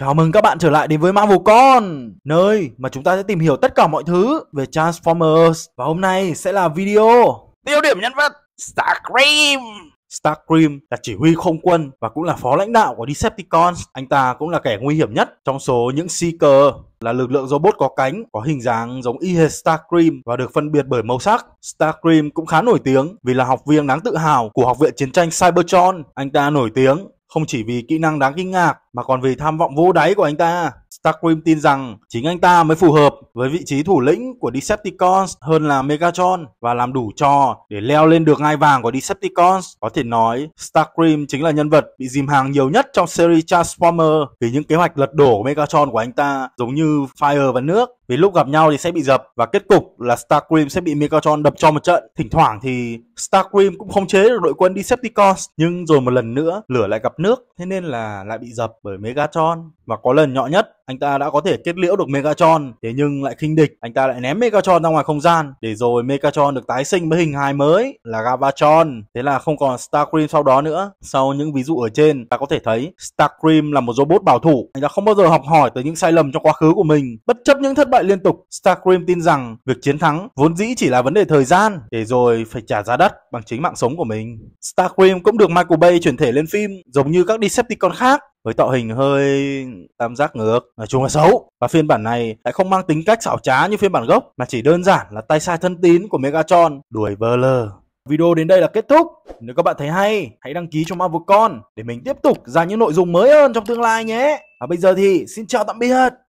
Chào mừng các bạn trở lại đến với Marvel Con, nơi mà chúng ta sẽ tìm hiểu tất cả mọi thứ về Transformers. Và hôm nay sẽ là video tiêu điểm nhân vật Starscream. Starscream là chỉ huy không quân và cũng là phó lãnh đạo của Decepticons. Anh ta cũng là kẻ nguy hiểm nhất trong số những Seeker là lực lượng robot có cánh, có hình dáng giống y hệt Starscream và được phân biệt bởi màu sắc. Starscream cũng khá nổi tiếng vì là học viên đáng tự hào của Học viện Chiến tranh Cybertron. Anh ta nổi tiếng không chỉ vì kỹ năng đáng kinh ngạc mà còn vì tham vọng vô đáy của anh ta Starcream tin rằng chính anh ta mới phù hợp với vị trí thủ lĩnh của Decepticons hơn là Megatron và làm đủ trò để leo lên được ngai vàng của Decepticons. Có thể nói, Starcream chính là nhân vật bị dìm hàng nhiều nhất trong series Transformer vì những kế hoạch lật đổ của Megatron của anh ta giống như Fire và nước vì lúc gặp nhau thì sẽ bị dập và kết cục là Starcream sẽ bị Megatron đập cho một trận. Thỉnh thoảng thì Starcream cũng không chế được đội quân Decepticons nhưng rồi một lần nữa lửa lại gặp nước thế nên là lại bị dập bởi Megatron và có lần nhỏ nhất anh ta đã có thể kết liễu được Megatron, thế nhưng lại khinh địch, anh ta lại ném Megatron ra ngoài không gian, để rồi Megatron được tái sinh với hình hài mới là Galvatron. Thế là không còn Starcream sau đó nữa. Sau những ví dụ ở trên, ta có thể thấy Starcream là một robot bảo thủ, anh ta không bao giờ học hỏi từ những sai lầm trong quá khứ của mình. Bất chấp những thất bại liên tục, Starcream tin rằng việc chiến thắng vốn dĩ chỉ là vấn đề thời gian, để rồi phải trả giá đắt bằng chính mạng sống của mình. Starcream cũng được Michael Bay chuyển thể lên phim, giống như các Decepticon khác với tạo hình hơi tam giác ngược nói chung là xấu và phiên bản này lại không mang tính cách xảo trá như phiên bản gốc mà chỉ đơn giản là tay sai thân tín của Megatron đuổi Burler Video đến đây là kết thúc. Nếu các bạn thấy hay, hãy đăng ký cho Marvelcon để mình tiếp tục ra những nội dung mới hơn trong tương lai nhé. Và bây giờ thì xin chào tạm biệt.